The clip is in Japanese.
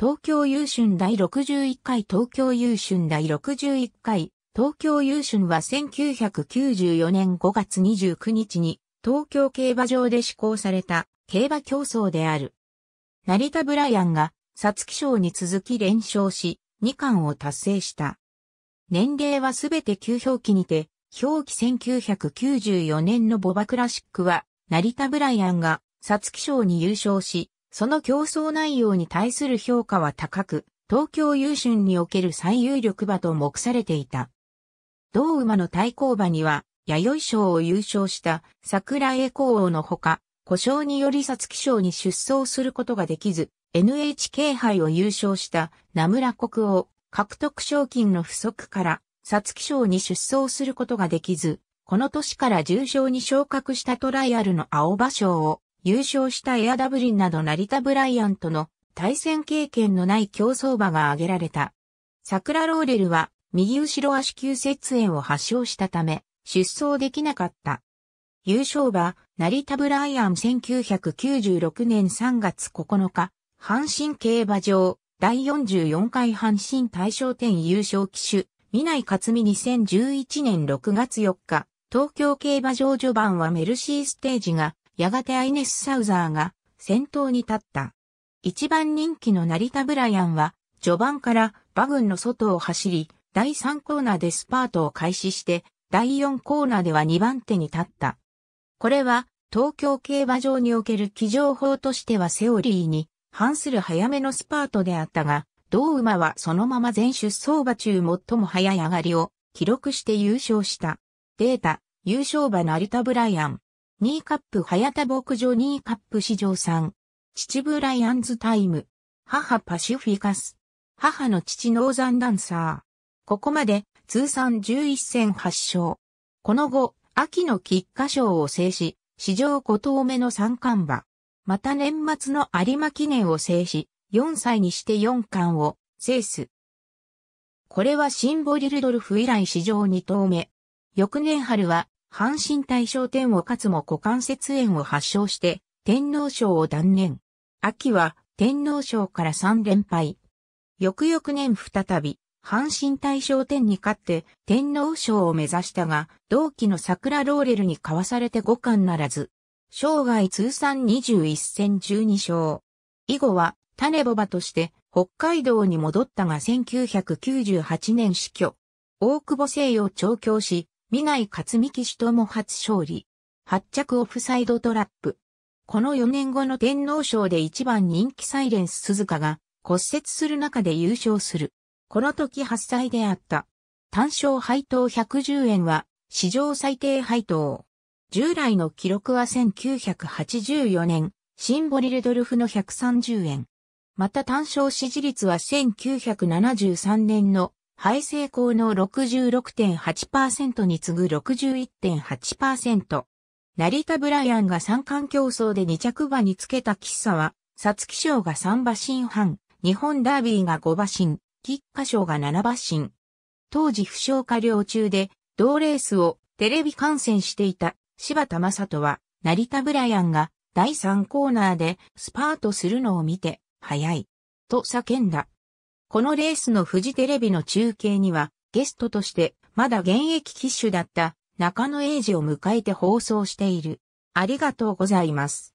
東京優春第61回東京優春第61回東京優春は1994年5月29日に東京競馬場で施行された競馬競争である。成田ブライアンが皐月賞に続き連勝し2冠を達成した。年齢はすべて9表記にて、表記1994年のボバクラシックは成田ブライアンが皐月賞に優勝しその競争内容に対する評価は高く、東京優春における最有力馬と目されていた。同馬の対抗馬には、弥生賞を優勝した桜栄光王のほか、故障により皐月賞に出走することができず、NHK 杯を優勝した名村国王、獲得賞金の不足から、皐月賞に出走することができず、この年から重賞に昇格したトライアルの青馬賞を優勝したエアダブリンなど成田ブライアンとの対戦経験のない競争馬が挙げられた。桜ローレルは右後ろ足球節炎を発症したため出走できなかった。優勝馬、成田ブライアン1996年3月9日、阪神競馬場第44回阪神大賞典優勝騎手、南内克美2011年6月4日、東京競馬場序盤はメルシーステージがやがてアイネス・サウザーが先頭に立った。一番人気の成田ブライアンは、序盤から馬群の外を走り、第3コーナーでスパートを開始して、第4コーナーでは2番手に立った。これは、東京競馬場における騎乗法としてはセオリーに反する早めのスパートであったが、同馬はそのまま全出走馬中最も早い上がりを記録して優勝した。データ、優勝馬成田ブライアン。ニーカップ早田牧場ニーカップ上三。秩父ブライアンズタイム。母パシフィカス。母の父ノーザンダンサー。ここまで通算11戦8勝。この後、秋の菊花賞を制し、史上5頭目の三冠馬。また年末の有馬記念を制し、4歳にして4冠を制す。これはシンボリルドルフ以来史上2頭目。翌年春は阪神大賞天を勝つも股関節炎を発症して、天皇賞を断念。秋は天皇賞から3連敗。翌々年再び、阪神大賞天に勝って天皇賞を目指したが、同期の桜ローレルに交わされて5冠ならず、生涯通算21戦12勝。以後は種ボバとして北海道に戻ったが1998年死去。大久保西洋調教師、未来勝美騎手とも初勝利。発着オフサイドトラップ。この4年後の天皇賞で一番人気サイレンス鈴鹿が骨折する中で優勝する。この時8歳であった。単勝配当110円は史上最低配当。従来の記録は1984年、シンボリルドルフの130円。また単勝支持率は1973年の敗成功の66.8%に次ぐ61.8%。成田ブライアンが三冠競争で2着馬につけた喫茶は、皐月賞が3馬身半、日本ダービーが5馬身、菊花賞が7馬身。当時負傷過料中で、同レースをテレビ観戦していた柴田正人は、成田ブライアンが第3コーナーでスパートするのを見て、早い。と叫んだ。このレースのフジテレビの中継には、ゲストとして、まだ現役機種だった中野英二を迎えて放送している。ありがとうございます。